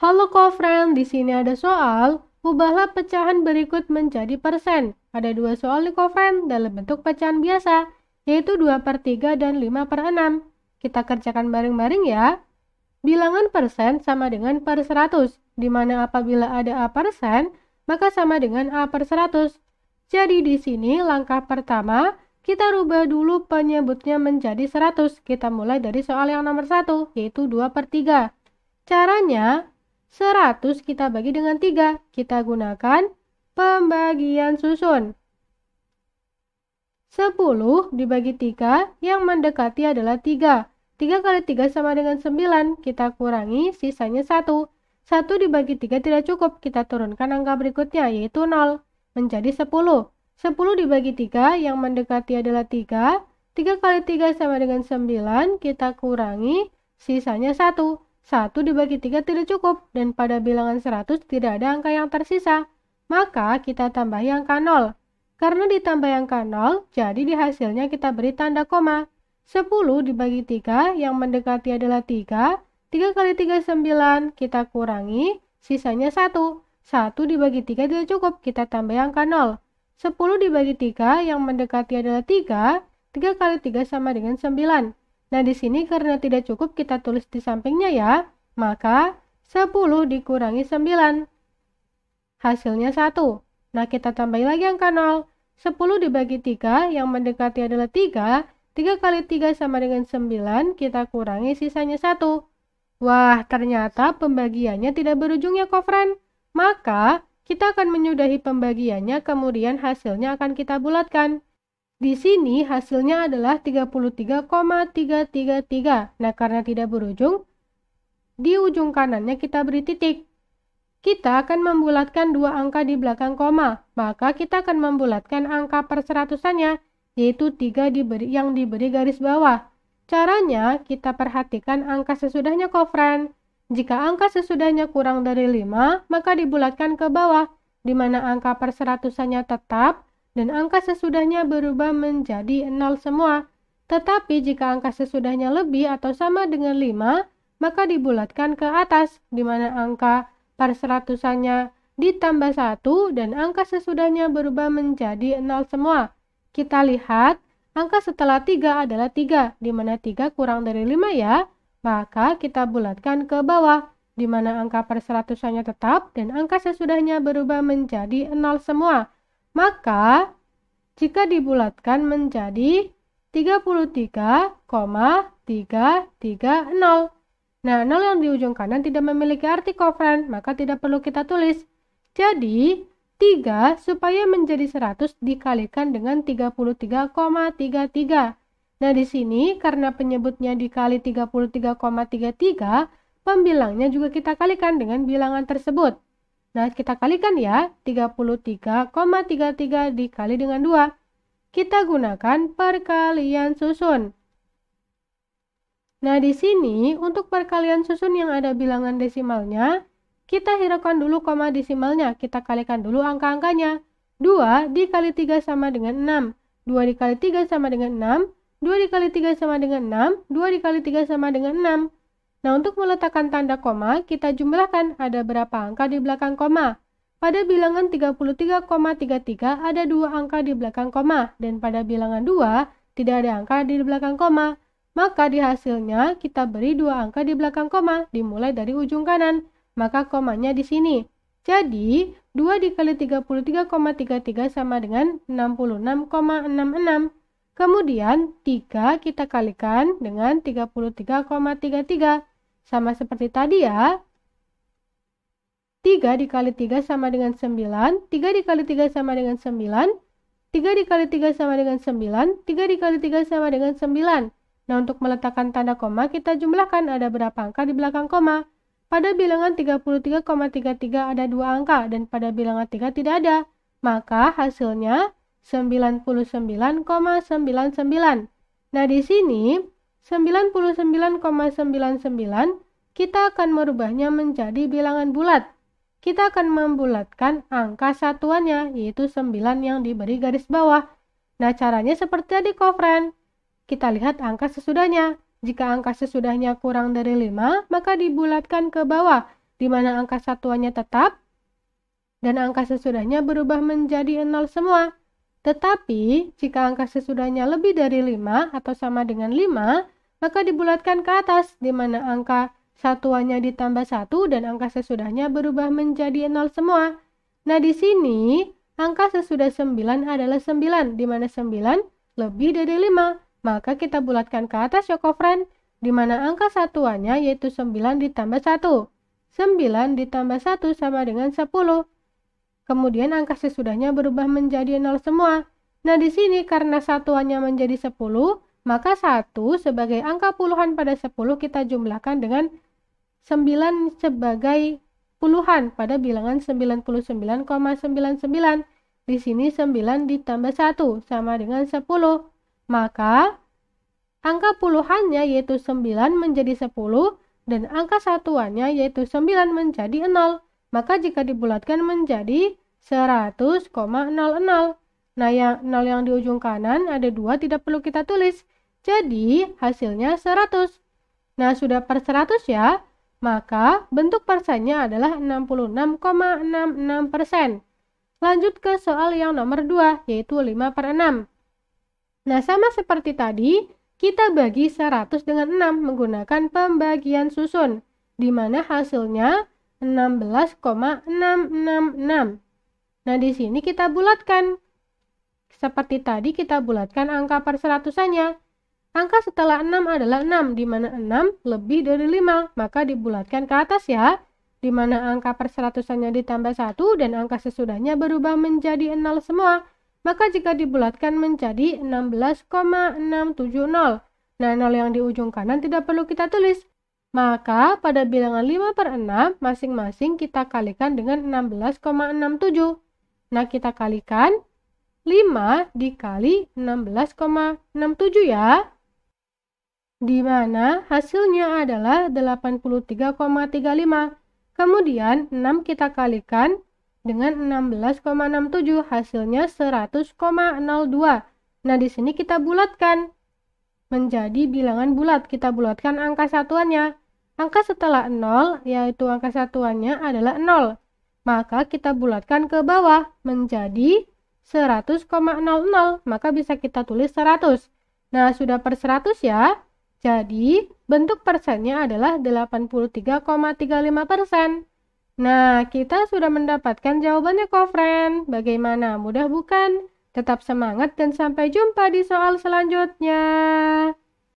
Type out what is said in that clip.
Halo kofren, di sini ada soal. Ubahlah pecahan berikut menjadi persen. Ada dua soal nih kofren dalam bentuk pecahan biasa, yaitu 2 per 3 dan 5 per 6. Kita kerjakan bareng-bareng ya. Bilangan persen sama dengan per 100, di mana apabila ada A persen, maka sama dengan A per 100. Jadi di sini langkah pertama, kita rubah dulu penyebutnya menjadi 100. Kita mulai dari soal yang nomor 1, yaitu 2 per 3. Caranya, 100 kita bagi dengan 3. Kita gunakan pembagian susun. 10 dibagi 3 yang mendekati adalah 3. 3 kali 3 sama dengan 9. Kita kurangi sisanya 1. 1 dibagi 3 tidak cukup. Kita turunkan angka berikutnya yaitu 0 menjadi 10. 10 dibagi 3 yang mendekati adalah 3. 3 kali 3 sama dengan 9. Kita kurangi sisanya 1. 1 dibagi 3 tidak cukup dan pada bilangan 100 tidak ada angka yang tersisa. Maka kita tambah yang angka 0. Karena ditambah yang angka 0, jadi di hasilnya kita beri tanda koma. 10 dibagi 3 yang mendekati adalah 3. 3 kali 3 9, kita kurangi, sisanya 1. 1 dibagi 3 tidak cukup, kita tambah yang angka 0. 10 dibagi 3 yang mendekati adalah 3, 3 kali 3 sama dengan 9. Nah, di sini karena tidak cukup kita tulis di sampingnya ya, maka 10 dikurangi 9. Hasilnya 1. Nah, kita tambahin lagi angka 0. 10 dibagi 3, yang mendekati adalah 3. 3 kali 3 sama dengan 9, kita kurangi sisanya 1. Wah, ternyata pembagiannya tidak berujung ya, Kofren. Maka, kita akan menyudahi pembagiannya, kemudian hasilnya akan kita bulatkan. Di sini hasilnya adalah 33,333. Nah, karena tidak berujung, di ujung kanannya kita beri titik. Kita akan membulatkan dua angka di belakang koma, maka kita akan membulatkan angka perseratusannya, yaitu 3 diberi, yang diberi garis bawah. Caranya, kita perhatikan angka sesudahnya kofren. Jika angka sesudahnya kurang dari 5, maka dibulatkan ke bawah, di mana angka perseratusannya tetap, dan angka sesudahnya berubah menjadi 0 semua. Tetapi jika angka sesudahnya lebih atau sama dengan 5, maka dibulatkan ke atas, di mana angka perseratusannya seratusannya ditambah 1 dan angka sesudahnya berubah menjadi 0 semua. Kita lihat, angka setelah 3 adalah 3, di mana 3 kurang dari 5 ya, maka kita bulatkan ke bawah di mana angka perseratusannya tetap dan angka sesudahnya berubah menjadi 0 semua. Maka, jika dibulatkan menjadi 33,330. Nah, 0 yang di ujung kanan tidak memiliki arti kofren, maka tidak perlu kita tulis. Jadi, 3 supaya menjadi 100 dikalikan dengan 33,33. Nah, di sini karena penyebutnya dikali 33,33, pembilangnya juga kita kalikan dengan bilangan tersebut. Nah, kita kalikan ya 33,33 dikali dengan 2. Kita gunakan perkalian susun. Nah, di sini untuk perkalian susun yang ada bilangan desimalnya, kita hiraukan dulu koma desimalnya. Kita kalikan dulu angka-angkanya. 2 dikali 3 sama dengan 6. 2 dikali 3 sama dengan 6. 2 dikali 3 sama dengan 6. 2 dikali 3 sama dengan 6. Nah, untuk meletakkan tanda koma, kita jumlahkan ada berapa angka di belakang koma. Pada bilangan 33,33 ada dua angka di belakang koma, dan pada bilangan 2 tidak ada angka di belakang koma. Maka di hasilnya kita beri dua angka di belakang koma, dimulai dari ujung kanan, maka komanya di sini. Jadi, 2 dikali 33,33 sama dengan 66,66. Kemudian, 3 kita kalikan dengan 33,33. ,33. Sama seperti tadi ya. 3 dikali 3 sama dengan 9. 3 dikali 3 sama dengan 9. 3 dikali 3 sama dengan 9, 3 dikali 3 sama dengan 9. Nah, untuk meletakkan tanda koma, kita jumlahkan ada berapa angka di belakang koma. Pada bilangan 33,33 ada dua angka, dan pada bilangan 3 tidak ada. Maka hasilnya 99,99. ,99. Nah, di sini 99,99 kita akan merubahnya menjadi bilangan bulat. Kita akan membulatkan angka satuannya, yaitu 9 yang diberi garis bawah. Nah, caranya seperti tadi, kofren. Kita lihat angka sesudahnya. Jika angka sesudahnya kurang dari 5, maka dibulatkan ke bawah, di mana angka satuannya tetap, dan angka sesudahnya berubah menjadi 0 semua. Tetapi, jika angka sesudahnya lebih dari 5 atau sama dengan 5, maka dibulatkan ke atas, di mana angka satuannya ditambah 1 dan angka sesudahnya berubah menjadi 0 semua. Nah, di sini angka sesudah 9 adalah 9, di mana 9 lebih dari 5. Maka kita bulatkan ke atas, Yoko ya, Friend, di mana angka satuannya yaitu 9 ditambah 1. 9 ditambah 1 sama dengan 10. Kemudian angka sesudahnya berubah menjadi 0 semua. Nah, di sini karena satuannya menjadi 10, maka 1 sebagai angka puluhan pada 10 kita jumlahkan dengan 9 sebagai puluhan pada bilangan 99,99. ,99. Di sini 9 ditambah 1 sama dengan 10. Maka angka puluhannya yaitu 9 menjadi 10 dan angka satuannya yaitu 9 menjadi 0 maka jika dibulatkan menjadi 100,00. Nah, yang 0 yang di ujung kanan ada dua tidak perlu kita tulis. Jadi, hasilnya 100. Nah, sudah per 100 ya, maka bentuk persennya adalah 66,66 Lanjut ke soal yang nomor 2, yaitu 5 per 6. Nah, sama seperti tadi, kita bagi 100 dengan 6 menggunakan pembagian susun, di mana hasilnya 16,666. Nah, di sini kita bulatkan. Seperti tadi kita bulatkan angka perseratusannya. Angka setelah 6 adalah 6, di mana 6 lebih dari 5, maka dibulatkan ke atas ya. Di mana angka perseratusannya ditambah 1 dan angka sesudahnya berubah menjadi 0 semua. Maka jika dibulatkan menjadi 16,670. Nah, 0 yang di ujung kanan tidak perlu kita tulis. Maka pada bilangan 5 per 6 masing-masing kita kalikan dengan 16,67. Nah kita kalikan 5 dikali 16,67 ya. Di mana hasilnya adalah 83,35. Kemudian 6 kita kalikan dengan 16,67 hasilnya 100,02. Nah di sini kita bulatkan menjadi bilangan bulat. Kita bulatkan angka satuannya. Angka setelah 0, yaitu angka satuannya adalah 0. Maka kita bulatkan ke bawah menjadi 100,00. Maka bisa kita tulis 100. Nah, sudah per 100 ya. Jadi, bentuk persennya adalah 83,35%. Nah, kita sudah mendapatkan jawabannya, kok, friend. Bagaimana? Mudah bukan? Tetap semangat dan sampai jumpa di soal selanjutnya.